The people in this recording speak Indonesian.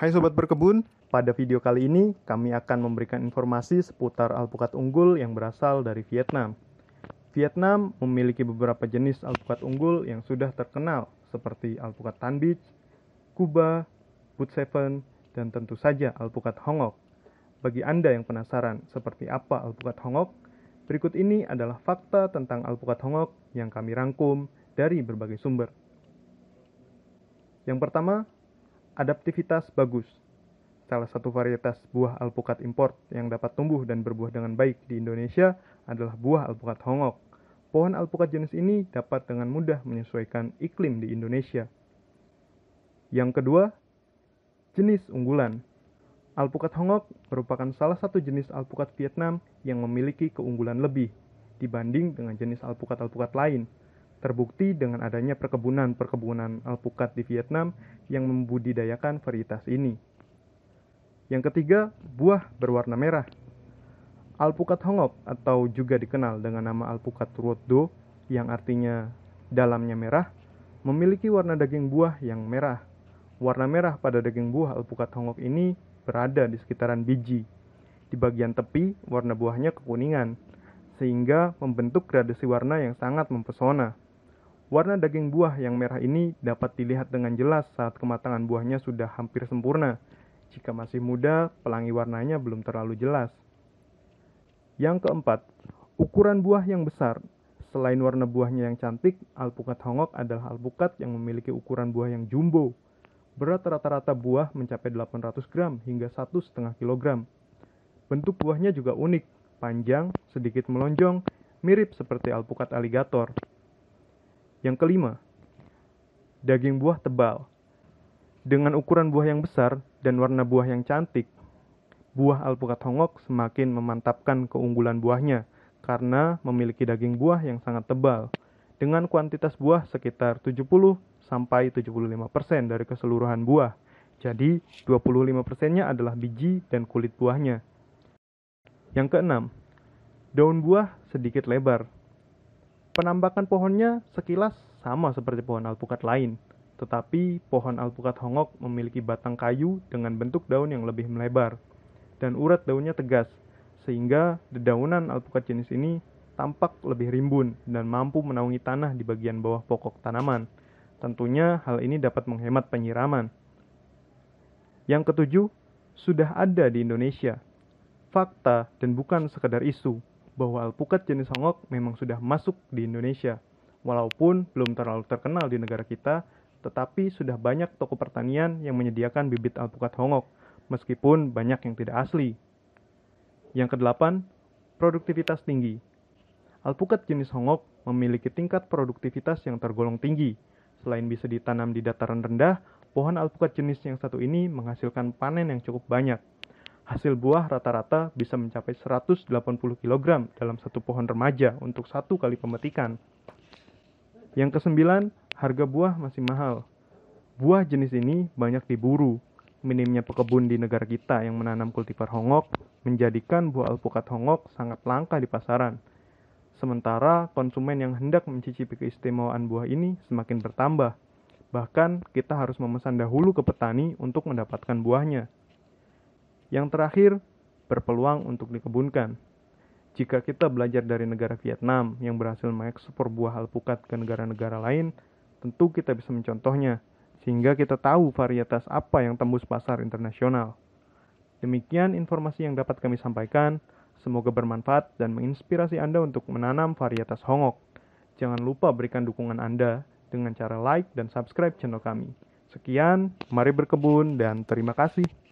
Hai Sobat Berkebun, pada video kali ini kami akan memberikan informasi seputar alpukat unggul yang berasal dari Vietnam. Vietnam memiliki beberapa jenis alpukat unggul yang sudah terkenal seperti alpukat Tan Beach, Kuba, Wood Seven, dan tentu saja alpukat Hongok. Bagi Anda yang penasaran seperti apa alpukat Hongok, berikut ini adalah fakta tentang alpukat Hongok yang kami rangkum dari berbagai sumber. Yang pertama, Adaptivitas bagus, salah satu varietas buah alpukat import yang dapat tumbuh dan berbuah dengan baik di Indonesia adalah buah alpukat hongok. Pohon alpukat jenis ini dapat dengan mudah menyesuaikan iklim di Indonesia. Yang kedua, jenis unggulan. Alpukat hongok merupakan salah satu jenis alpukat Vietnam yang memiliki keunggulan lebih dibanding dengan jenis alpukat-alpukat lain, terbukti dengan adanya perkebunan-perkebunan alpukat di Vietnam yang membudidayakan varietas ini. Yang ketiga, buah berwarna merah. Alpukat hongop atau juga dikenal dengan nama alpukat ruotdo yang artinya dalamnya merah, memiliki warna daging buah yang merah. Warna merah pada daging buah alpukat hongok ini berada di sekitaran biji. Di bagian tepi, warna buahnya kekuningan, sehingga membentuk gradasi warna yang sangat mempesona. Warna daging buah yang merah ini dapat dilihat dengan jelas saat kematangan buahnya sudah hampir sempurna. Jika masih muda, pelangi warnanya belum terlalu jelas. Yang keempat, ukuran buah yang besar. Selain warna buahnya yang cantik, alpukat hongok adalah alpukat yang memiliki ukuran buah yang jumbo. Berat rata-rata buah mencapai 800 gram hingga 1,5 kg. Bentuk buahnya juga unik, panjang, sedikit melonjong, mirip seperti alpukat aligator. Yang kelima, daging buah tebal. Dengan ukuran buah yang besar dan warna buah yang cantik, buah alpukat hongok semakin memantapkan keunggulan buahnya karena memiliki daging buah yang sangat tebal dengan kuantitas buah sekitar 70 sampai 75% dari keseluruhan buah. Jadi, 25%-nya adalah biji dan kulit buahnya. Yang keenam, daun buah sedikit lebar Penampakan pohonnya sekilas sama seperti pohon alpukat lain, tetapi pohon alpukat hongok memiliki batang kayu dengan bentuk daun yang lebih melebar, dan urat daunnya tegas, sehingga dedaunan alpukat jenis ini tampak lebih rimbun dan mampu menaungi tanah di bagian bawah pokok tanaman. Tentunya hal ini dapat menghemat penyiraman. Yang ketujuh, sudah ada di Indonesia. Fakta dan bukan sekedar isu bahwa alpukat jenis songok memang sudah masuk di Indonesia. Walaupun belum terlalu terkenal di negara kita, tetapi sudah banyak toko pertanian yang menyediakan bibit alpukat hongok, meskipun banyak yang tidak asli. Yang kedelapan, produktivitas tinggi. Alpukat jenis hongok memiliki tingkat produktivitas yang tergolong tinggi. Selain bisa ditanam di dataran rendah, pohon alpukat jenis yang satu ini menghasilkan panen yang cukup banyak. Hasil buah rata-rata bisa mencapai 180 kg dalam satu pohon remaja untuk satu kali pemetikan. Yang kesembilan, harga buah masih mahal. Buah jenis ini banyak diburu. Minimnya pekebun di negara kita yang menanam kultivar hongok menjadikan buah alpukat hongok sangat langka di pasaran. Sementara konsumen yang hendak mencicipi keistimewaan buah ini semakin bertambah. Bahkan kita harus memesan dahulu ke petani untuk mendapatkan buahnya. Yang terakhir, berpeluang untuk dikebunkan. Jika kita belajar dari negara Vietnam yang berhasil mengekspor buah alpukat ke negara-negara lain, tentu kita bisa mencontohnya, sehingga kita tahu varietas apa yang tembus pasar internasional. Demikian informasi yang dapat kami sampaikan. Semoga bermanfaat dan menginspirasi Anda untuk menanam varietas hongok. Jangan lupa berikan dukungan Anda dengan cara like dan subscribe channel kami. Sekian, mari berkebun dan terima kasih.